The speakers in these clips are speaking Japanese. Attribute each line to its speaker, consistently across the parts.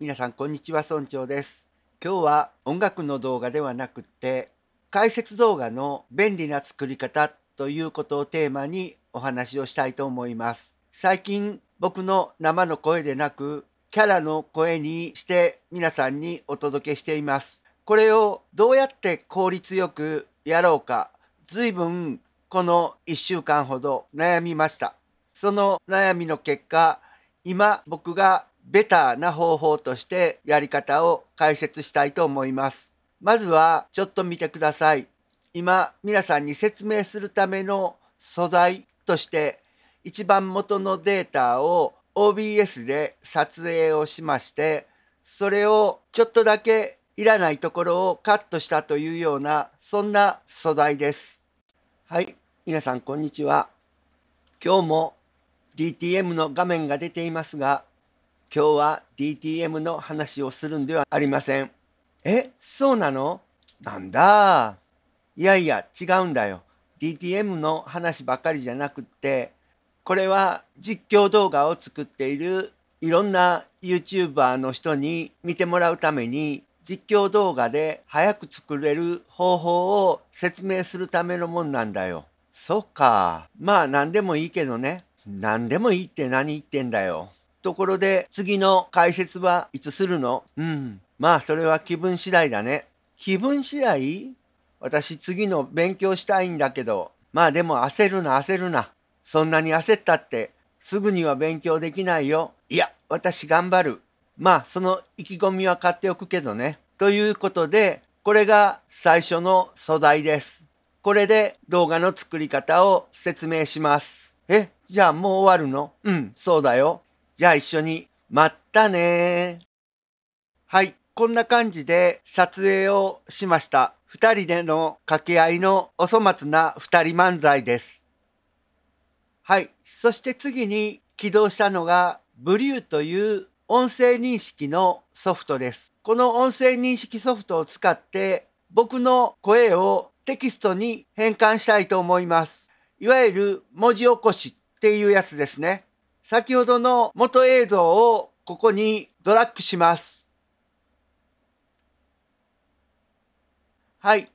Speaker 1: 皆さんこんにちは村長です今日は音楽の動画ではなくて解説動画の便利な作り方ということをテーマにお話をしたいと思います最近僕の生の声でなくキャラの声にして皆さんにお届けしていますこれをどうやって効率よくやろうか随分この1週間ほど悩みましたその悩みの結果今僕がベタな方法としてやり方を解説したいと思います。まずはちょっと見てください。今皆さんに説明するための素材として一番元のデータを OBS で撮影をしましてそれをちょっとだけいらないところをカットしたというようなそんな素材です。はい、皆さんこんにちは。今日も DTM の画面が出ていますが今日は DTM の話をするんではありません。え、そうなのなんだ。いやいや、違うんだよ。DTM の話ばかりじゃなくって、これは実況動画を作っているいろんな YouTuber の人に見てもらうために実況動画で早く作れる方法を説明するためのもんなんだよ。そっか。まあ何でもいいけどね。何でもいいって何言ってんだよ。ところで、次の解説はいつするのうん。まあ、それは気分次第だね。気分次第私次の勉強したいんだけど。まあでも焦るな焦るな。そんなに焦ったって、すぐには勉強できないよ。いや、私頑張る。まあ、その意気込みは買っておくけどね。ということで、これが最初の素材です。これで動画の作り方を説明します。え、じゃあもう終わるのうん、そうだよ。じゃあ一緒に、まったねはい、こんな感じで撮影をしました。二人での掛け合いのお粗末な二人漫才です。はい、そして次に起動したのが、ブリューという音声認識のソフトです。この音声認識ソフトを使って僕の声をテキストに変換したいと思います。いわゆる文字起こしっていうやつですね。先ほどの元映像をここにドラッグします。はい。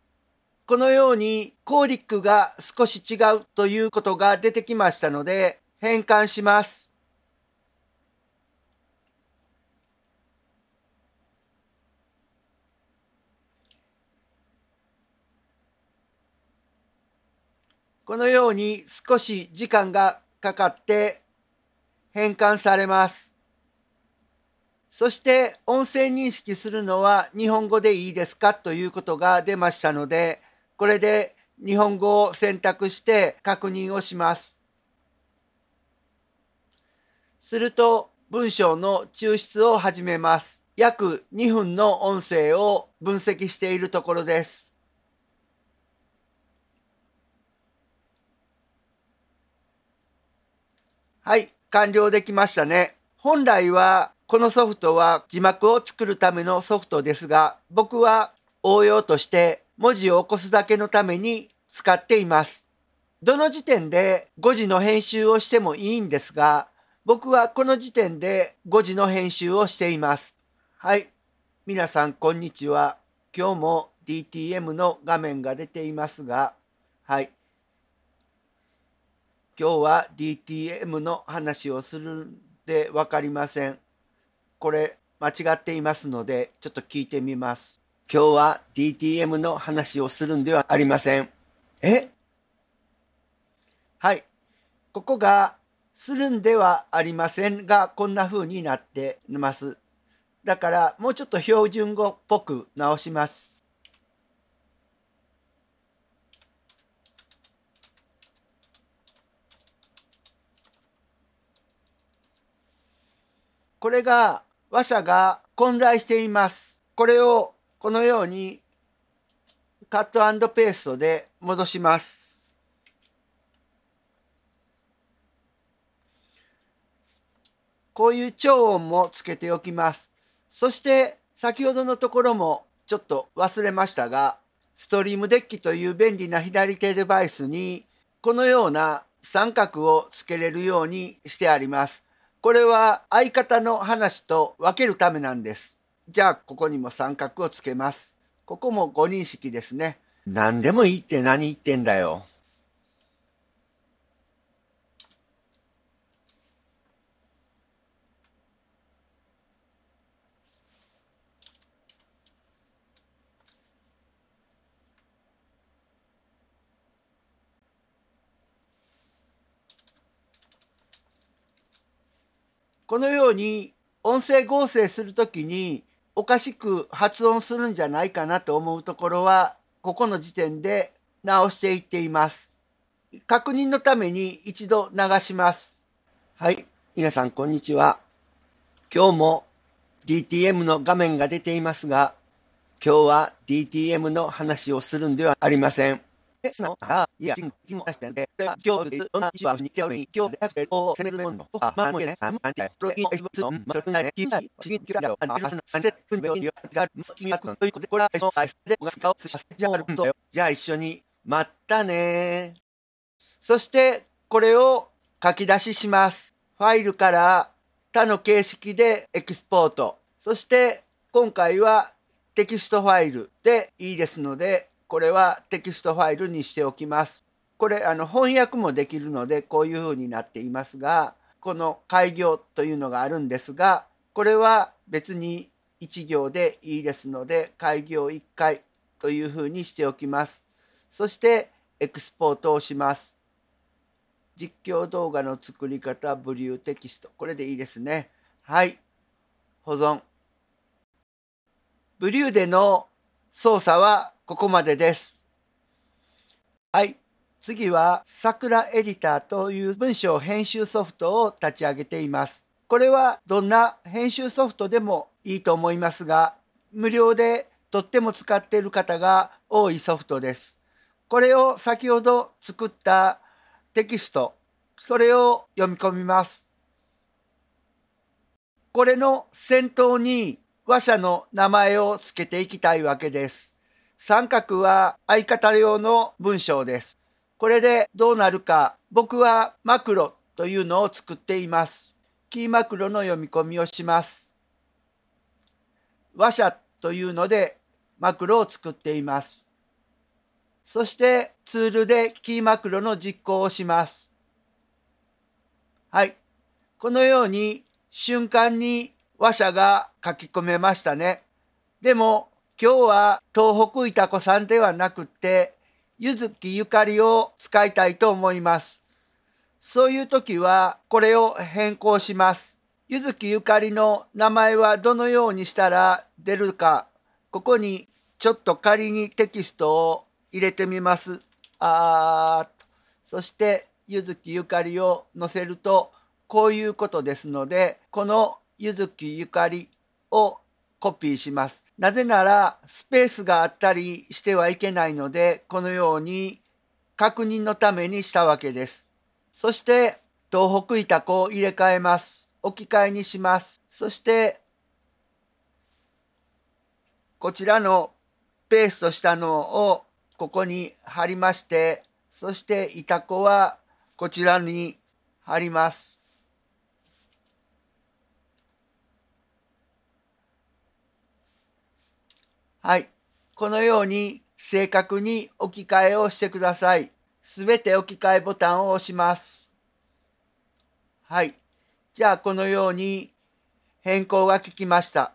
Speaker 1: このようにコーリックが少し違うということが出てきましたので変換します。このように少し時間がかかって変換されます。そして音声認識するのは日本語でいいですかということが出ましたので、これで日本語を選択して確認をします。すると文章の抽出を始めます。約2分の音声を分析しているところです。はい。完了できましたね。本来はこのソフトは字幕を作るためのソフトですが、僕は応用として文字を起こすだけのために使っています。どの時点で5時の編集をしてもいいんですが、僕はこの時点で5時の編集をしています。はい。皆さんこんにちは。今日も DTM の画面が出ていますが、はい。今日は DTM の話をするんで分かりません。これ間違っていますのでちょっと聞いてみます。今日は DTM の話をするんではありません。えはい。ここがするんではありませんがこんな風になってます。だからもうちょっと標準語っぽく直します。これが和者が混在しています。これをこのようにカットペーストで戻します。こういう超音もつけておきます。そして先ほどのところもちょっと忘れましたが、ストリームデッキという便利な左手デバイスにこのような三角をつけれるようにしてあります。これは相方の話と分けるためなんです。じゃあ、ここにも三角をつけます。ここも誤認識ですね。何でもいいって何言ってんだよ。このように音声合成する時におかしく発音するんじゃないかなと思うところはここの時点で直していっています。確認のために一度流します。はい。皆さんこんにちは。今日も DTM の画面が出ていますが、今日は DTM の話をするんではありません。で、素直あいや、新規も出してんで、では、今日、どんな一番に興味、今日で、アクセルを攻めるもの、とか、まあ、もうね、あんまり、プロインを一物の、まあ、少ない、小さい、新規だよ、あの、話あ三節、分秒によって、が、息子に役の、ということで、これは、最初あ最初で、おがすかをすしゃせ、じゃあ、るんぞよ。じゃあ、一緒に、まったねそして、これを書き出しします。ファイルから他の形式でエクスポート。そして今回はテキストファイルでいいですのでこれはテキストファイルにしておきます。これあの翻訳もできるのでこういう風になっていますがこの開業というのがあるんですがこれは別に1行でいいですので開業1回という風にしておきます。そしてエクスポートをします。実況動画の作り方ブリューテキストこれでいいですね。はい。保存。ブリューでの操作はここまでです。はい。次は、桜エディターという文章編集ソフトを立ち上げています。これはどんな編集ソフトでもいいと思いますが、無料でとっても使っている方が多いソフトです。これを先ほど作ったテキスト、それを読み込みます。これの先頭に話者の名前を付けていきたいわけです。三角は相方用の文章です。これでどうなるか、僕はマクロというのを作っています。キーマクロの読み込みをします。和社というのでマクロを作っています。そしてツールでキーマクロの実行をします。はい。このように瞬間に和社が書き込めましたね。でも今日は東北いた子さんではなくて、ゆずきゆかりを使いたいと思います。そういう時はこれを変更します。ゆずきゆかりの名前はどのようにしたら出るか、ここにちょっと仮にテキストを入れてみます。あーそして、ゆずきゆかりを載せると、こういうことですので、このゆずきゆかりをコピーします。なぜならスペースがあったりしてはいけないので、このように確認のためにしたわけです。そして東北板子を入れ替えます。置き換えにします。そしてこちらのペーストしたのをここに貼りまして、そして板子はこちらに貼ります。はい。このように正確に置き換えをしてください。すべて置き換えボタンを押します。はい。じゃあこのように変更が効きました。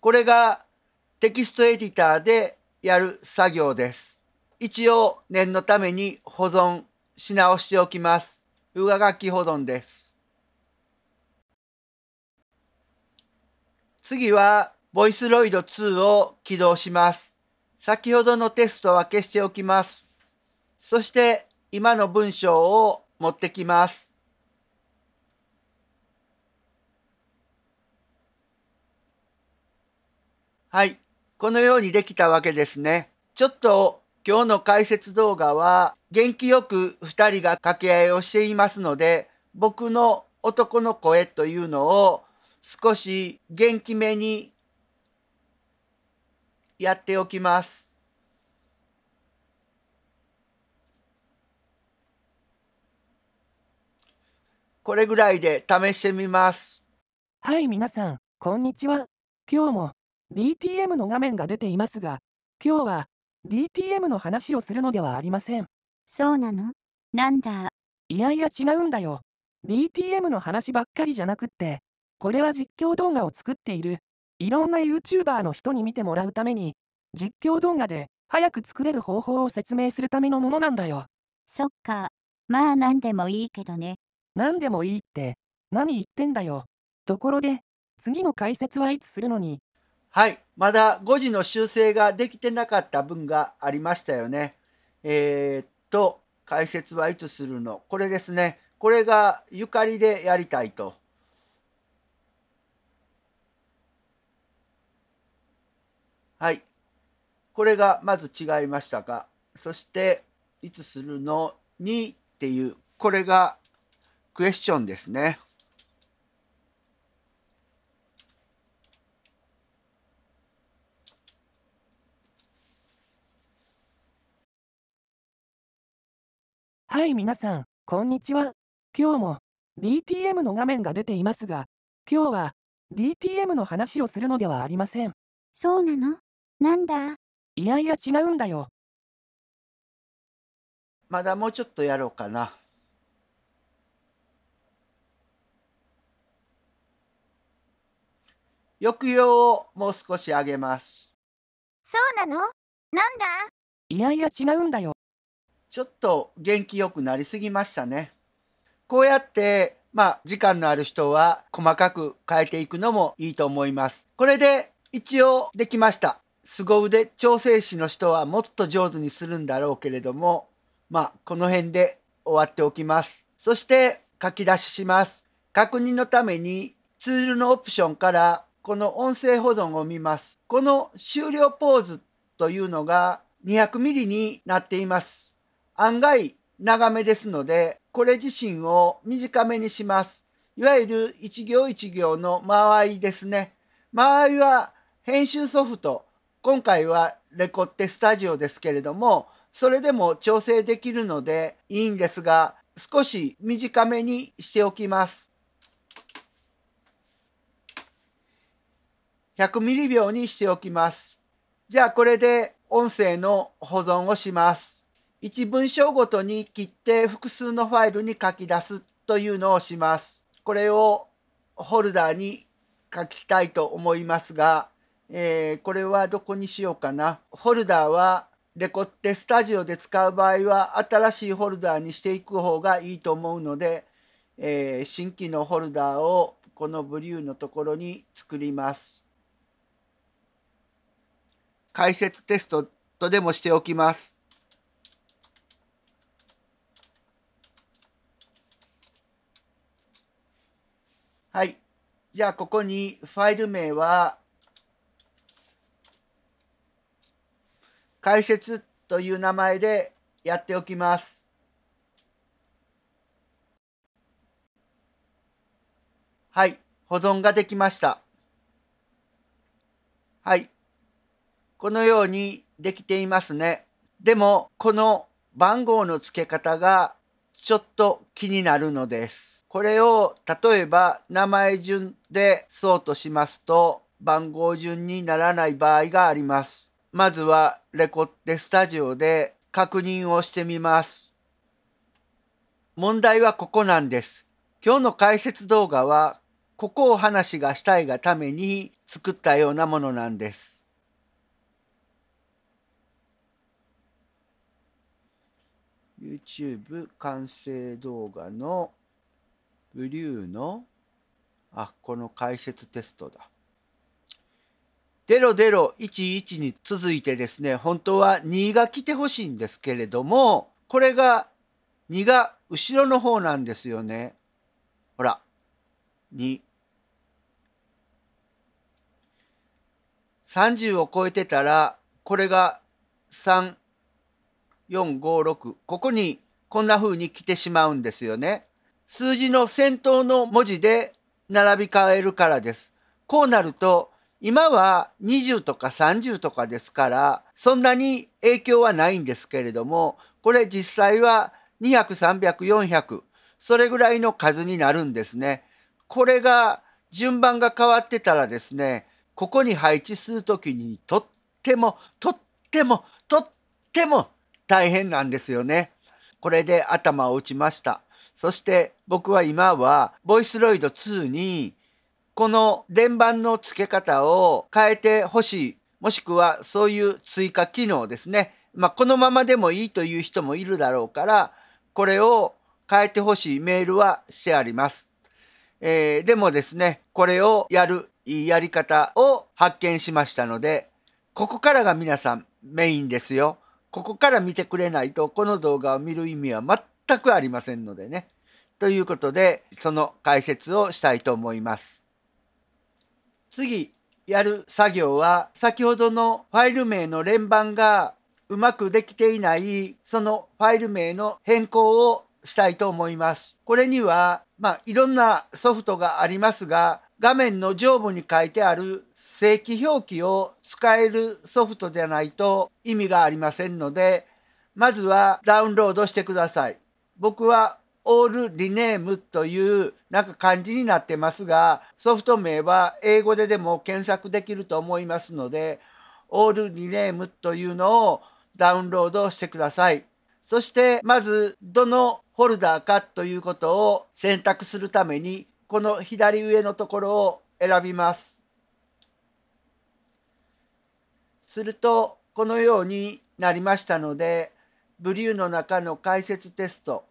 Speaker 1: これがテキストエディターでやる作業です。一応念のために保存し直しておきます。上書き保存です。次はボイスロイド2を起動します。先ほどのテストは消しておきます。そして今の文章を持ってきます。はい。このようにできたわけですね。ちょっと今日の解説動画は元気よく2人が掛け合いをしていますので、僕の男の声というのを少し元気めにやっておきます。これぐらいで試してみます。
Speaker 2: はい、皆さん、こんにちは。今日も DTM の画面が出ていますが、今日は DTM の話をするのではありません。そうなのなんだ。いやいや違うんだよ。DTM の話ばっかりじゃなくって、これは実況動画を作っているいろんな YouTuber の人に見てもらうために、実況動画で早く作れる方法を説明するためのものなんだよ。そっか。まあ何でもいいけど
Speaker 1: ね。何でもいいって、何言ってんだよ。ところで、次の解説はいつするのにはい。まだ5時の修正ができてなかった分がありましたよね。えー、っと、解説はいつするのこれですね。これがゆかりでやりたいと。はい。これがまず違いましたか。そして、いつするのにっていう、これがクエスチョンですね。
Speaker 2: はい、皆さん、こんにちは。今日も DTM の画面が出ていますが、今日は DTM の話をするのではありません。そうなのなんだいやいや違うんだよ。
Speaker 1: まだもうちょっとやろうかな。抑揚をもう少し上げます。
Speaker 2: そうなのなんだ
Speaker 1: いやいや違うんだよ。ちょっと元気よくなりすぎましたね。こうやって、まあ、時間のある人は細かく変えていくのもいいと思います。これで一応できました。凄腕調整師の人はもっと上手にするんだろうけれども、まあ、この辺で終わっておきます。そして、書き出しします。確認のためにツールのオプションからこの音声保存を見ます。この終了ポーズというのが2 0 0ミリになっています。案外長めですので、これ自身を短めにします。いわゆる1行1行の間合いですね。間合いは編集ソフト今回はレコッテスタジオですけれども、それでも調整できるのでいいんですが、少し短めにしておきます。100ミリ秒にしておきます。じゃあこれで音声の保存をします。一文章ごとに切って複数のファイルに書き出すというのをします。これをホルダーに書きたいと思いますが、えー、これはどこにしようかな。ホルダーはレコってスタジオで使う場合は新しいホルダーにしていく方がいいと思うので、えー、新規のホルダーをこのブリューのところに作ります。解説テストとでもしておきます。はい。じゃあここにファイル名は解説という名前でやっておきます。はい、保存ができました。はい、このようにできていますね。でも、この番号の付け方がちょっと気になるのです。これを例えば名前順でそうとしますと番号順にならない場合があります。まずはレコッテスタジオで確認をしてみます。問題はここなんです。今日の解説動画はここを話がしたいがために作ったようなものなんです。YouTube 完成動画のブリューのあこの解説テストだ。0ロロ11に続いてですね、本当は2が来てほしいんですけれども、これが2が後ろの方なんですよね。ほら、2。30を超えてたら、これが3、4、5、6。ここにこんな風に来てしまうんですよね。数字の先頭の文字で並び替えるからです。こうなると、今は20とか30とかですから、そんなに影響はないんですけれども、これ実際は200、300、400、それぐらいの数になるんですね。これが順番が変わってたらですね、ここに配置するときにとっても、とっても、とっても大変なんですよね。これで頭を打ちました。そして僕は今はボイスロイド2にこの連番の付け方を変えてほしい、もしくはそういう追加機能ですね。まあ、このままでもいいという人もいるだろうから、これを変えてほしいメールはしてあります。えー、でもですね、これをやるやり方を発見しましたので、ここからが皆さんメインですよ。ここから見てくれないと、この動画を見る意味は全くありませんのでね。ということで、その解説をしたいと思います。次やる作業は先ほどのファイル名の連番がうまくできていないそのファイル名の変更をしたいと思います。これにはまあいろんなソフトがありますが画面の上部に書いてある正規表記を使えるソフトじゃないと意味がありませんのでまずはダウンロードしてください。僕はオールリネームというなんか漢字になってますが、ソフト名は英語ででも検索できると思いますので、オールリネームというのをダウンロードしてください。そしてまずどのホルダーかということを選択するために、この左上のところを選びます。するとこのようになりましたので、ブリューの中の解説テスト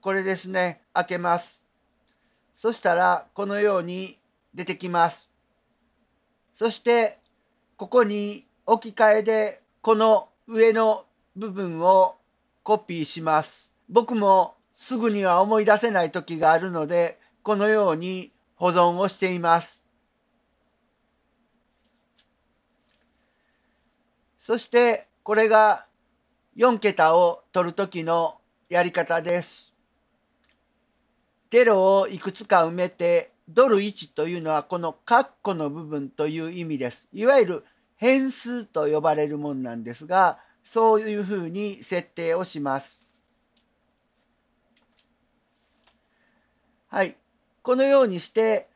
Speaker 1: これですね、開けます。そしたら、このように出てきます。そして、ここに置き換えで、この上の部分をコピーします。僕もすぐには思い出せない時があるので、このように保存をしています。そして、これが4桁を取る時のやり方です。テロをいくつか埋めてドル1というのはこの括弧の部分という意味です。いわゆる変数と呼ばれるもんなんですがそういうふうに設定をします。はい。このようにして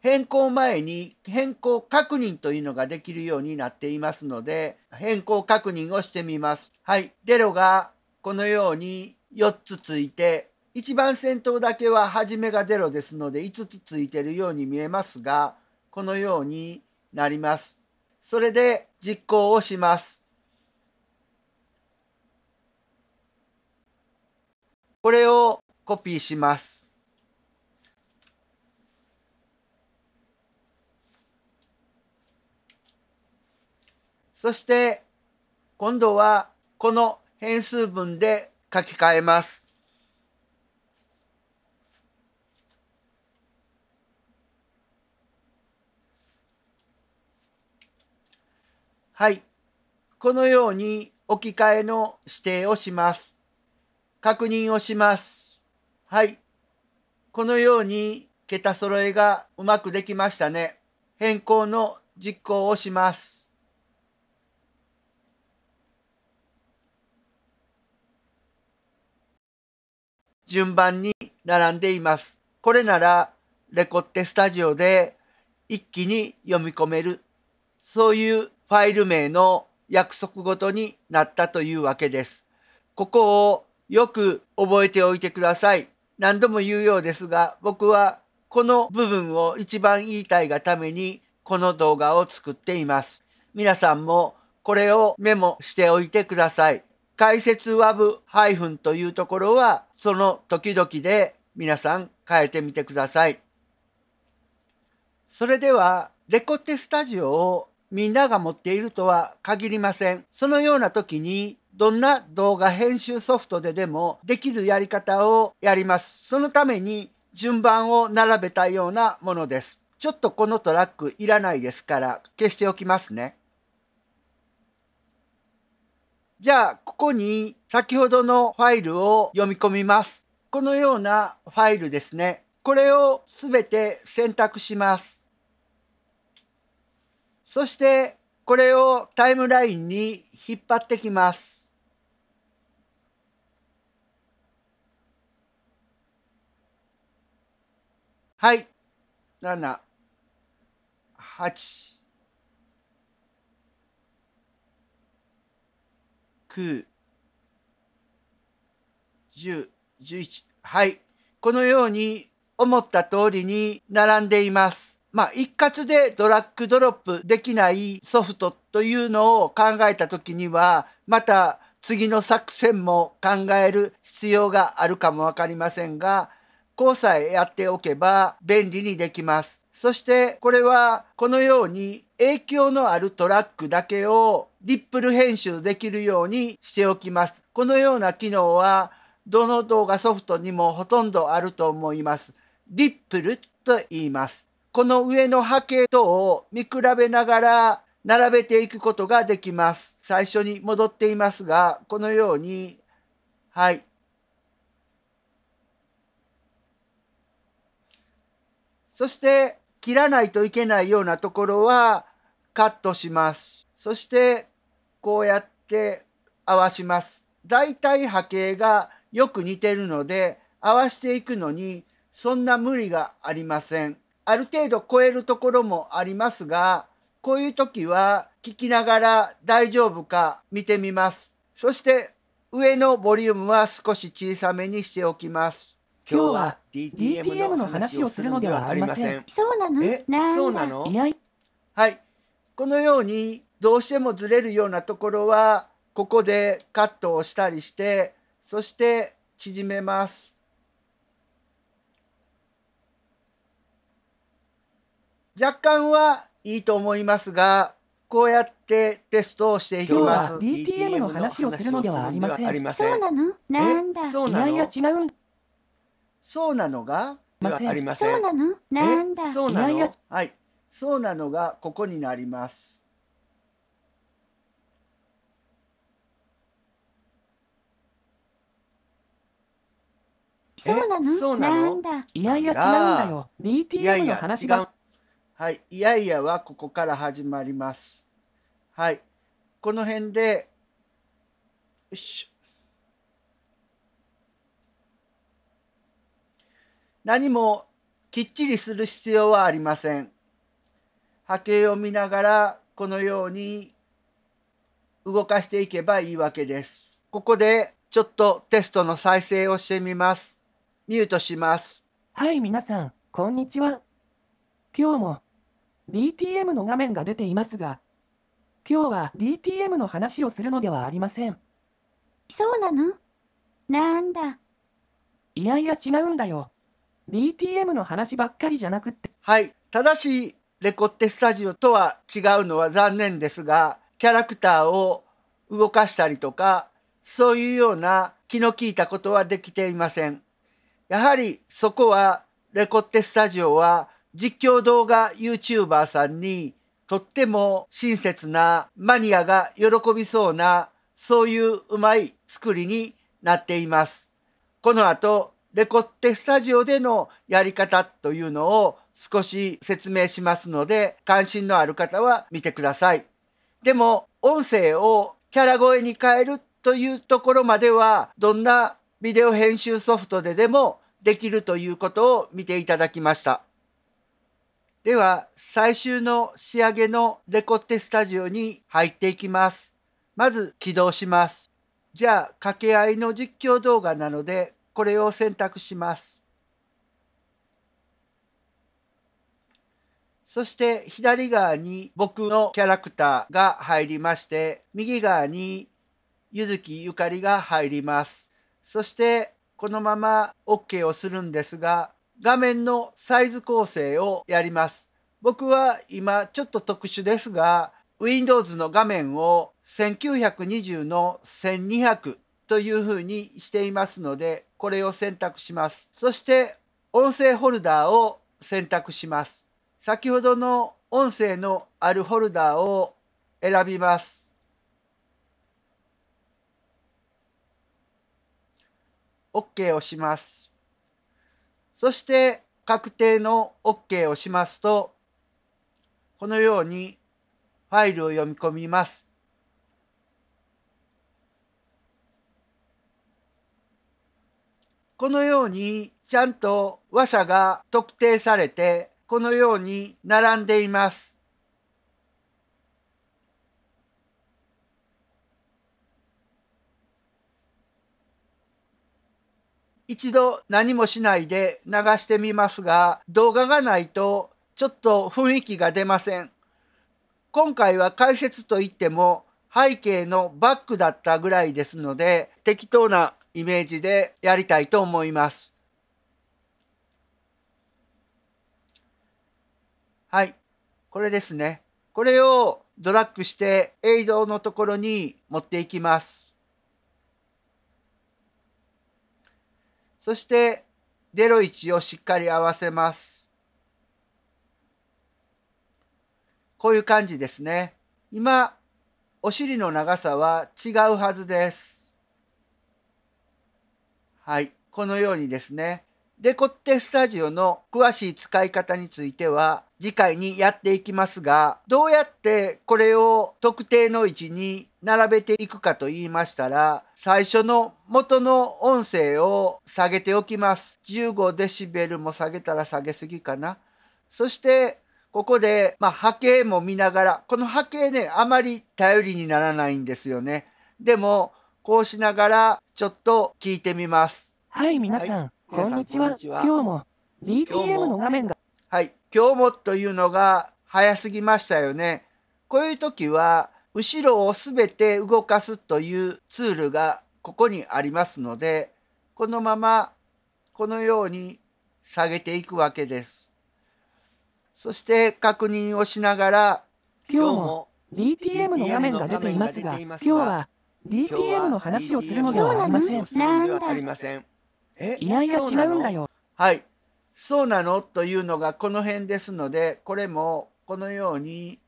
Speaker 1: 変更前に変更確認というのができるようになっていますので変更確認をしてみます。はい。デロがこのように4つついて一番先頭だけは初めがゼロですので5つついてるように見えますが、このようになります。それで実行をします。これをコピーします。そして今度はこの変数文で書き換えます。はい。このように置き換えの指定をします。確認をします。はい。このように桁揃えがうまくできましたね。変更の実行をします。順番に並んでいます。これならレコッテスタジオで一気に読み込める。そういうファイル名の約束ごとになったというわけです。ここをよく覚えておいてください。何度も言うようですが、僕はこの部分を一番言いたいがためにこの動画を作っています。皆さんもこれをメモしておいてください。解説 w e b というところはその時々で皆さん変えてみてください。それではレコテスタジオをみんなが持っているとは限りません。そのような時にどんな動画編集ソフトででもできるやり方をやります。そのために順番を並べたようなものです。ちょっとこのトラックいらないですから消しておきますね。じゃあ、ここに先ほどのファイルを読み込みます。このようなファイルですね。これをすべて選択します。そしてこれをタイムラインに引っ張ってきます。はい。7、8、9、10、11。はい。このように思った通りに並んでいます。まあ、一括でドラッグドロップできないソフトというのを考えた時にはまた次の作戦も考える必要があるかも分かりませんがこうさえやっておけば便利にできます。そしてこれはこのように影響のあるトラックだけをリップル編集できるようにしておきます。このような機能はどの動画ソフトにもほとんどあると思います。リップルと言います。この上の波形とを見比べながら並べていくことができます。最初に戻っていますが、このように、はい。そして、切らないといけないようなところはカットします。そして、こうやって合わします。だいたい波形がよく似てるので、合わしていくのにそんな無理がありません。ある程度超えるところもありますが、こういう時は聞きながら大丈夫か見てみます。そして上のボリュームは少し小さめにしておきます。今日は DTM の話をするのではありません。そうなのそうなのはい。このようにどうしてもずれるようなところはここでカットをしたりしてそして縮めます。若干はいいと思いますが、こうやってテストをしていきます。DTM の話をするのではありません。そうなのなんだ。そうな違うん。そうなのがありません。そうなのなんだ。そうなのはい。そうなのがここになります。そうなのそうなのなんだ。いやいや違うんだよ。DTM の話が。いやいやはい、いやいやはここから始まります。はい、この辺で、よし何もきっちりする必要はありません。波形を見ながらこのように動かしていけばいいわけです。ここでちょっとテストの再生をしてみます。ミュートします。はい、皆さん、こんにちは。今日も DTM の画面
Speaker 2: が出ていますが、今日は DTM の話をするのではありません。そうなのなんだ。いやいや違うんだよ。
Speaker 1: DTM の話ばっかりじゃなくって。はい。正しいレコッテスタジオとは違うのは残念ですが、キャラクターを動かしたりとか、そういうような気の利いたことはできていません。やはりそこはレコッテスタジオは実況動画 YouTuber さんにとっても親切なマニアが喜びそうなそういううまい作りになっています。この後レコッテスタジオでのやり方というのを少し説明しますので関心のある方は見てください。でも音声をキャラ声に変えるというところまではどんなビデオ編集ソフトででもできるということを見ていただきました。では、最終の仕上げのレコテスタジオに入っていきます。まず起動します。じゃあ、掛け合いの実況動画なので、これを選択します。そして左側に僕のキャラクターが入りまして、右側にずきゆかりが入ります。そしてこのまま OK をするんですが、画面のサイズ構成をやります。僕は今ちょっと特殊ですが、Windows の画面を1920の1200というふうにしていますので、これを選択します。そして音声ホルダーを選択します。先ほどの音声のあるホルダーを選びます。OK をします。そして確定の OK をしますと、このようにファイルを読み込みます。このようにちゃんと話者が特定されて、このように並んでいます。一度何もしないで流してみますが、動画がないとちょっと雰囲気が出ません。今回は解説といっても背景のバックだったぐらいですので、適当なイメージでやりたいと思います。はい。これですね。これをドラッグして映像のところに持っていきます。そして0、1をしっかり合わせます。こういう感じですね。今、お尻の長さは違うはずです。はい。このようにですね、デコッテスタジオの詳しい使い方については次回にやっていきますが、どうやってこれを特定の位置に並べていくかと言いましたら、最初の元の音声を下げておきます。15デシベルも下げたら下げすぎかな。そして、ここで、まあ、波形も見ながら、この波形ね、あまり頼りにならないんですよね。でも、こうしながら、ちょっと聞いてみます。
Speaker 2: はい、皆さん。はいこんにちは。今日も
Speaker 1: DTM の画面が。はい。今日もというのが早すぎましたよね。こういう時は、後ろをすべて動かすというツールがここにありますので、このままこのように下げていくわけです。そして確認をしながら、今日も DTM の画面が出ていますが、今日は DTM の話をするのではありません。なんだ。
Speaker 2: え依頼が違うんだよ。
Speaker 1: はい。そうなのというのがこの辺ですので、これもこのように、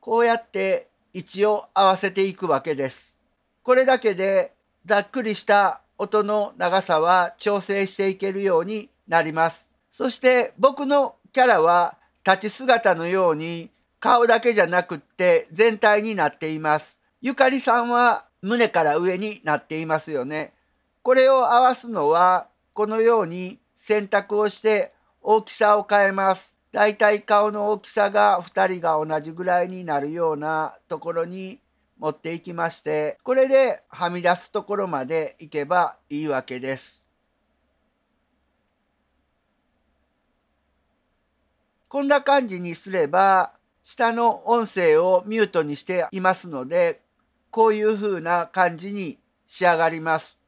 Speaker 1: こうやって位置を合わせていくわけです。これだけでざっくりした音の長さは調整していけるようになります。そして僕のキャラは立ち姿のように顔だけじゃなくって全体になっています。ゆかりさんは胸から上になっていますよね。これを合わすのはこのように選択をして大きさを変えます。だいたい顔の大きさが2人が同じぐらいになるようなところに持っていきましてこれではみ出すところまでいけばいいわけです。こんな感じにすれば下の音声をミュートにしていますのでこういう風な感じに仕上がります。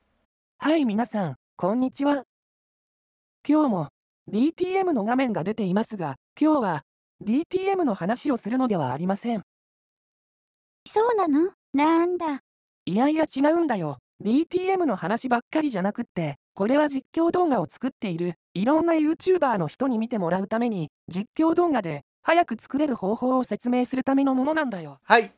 Speaker 2: はい、皆さん、こんにちは。今日も DTM の画面が出ていますが、今日は DTM の話をするのではありません。そうなのなんだ。いやいや違うんだよ。DTM の話ばっかりじゃなくって、これは実況動画を作っている、いろんな YouTuber の人に見てもらうために、実況動画で早く作れる方法を説明するためのものなんだよ。
Speaker 1: はい、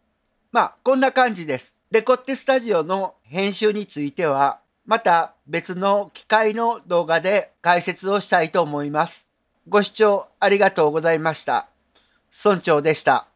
Speaker 1: まあ、こんな感じです。レコッテスタジオの編集については、また別の機会の動画で解説をしたいと思います。ご視聴ありがとうございました。村長でした。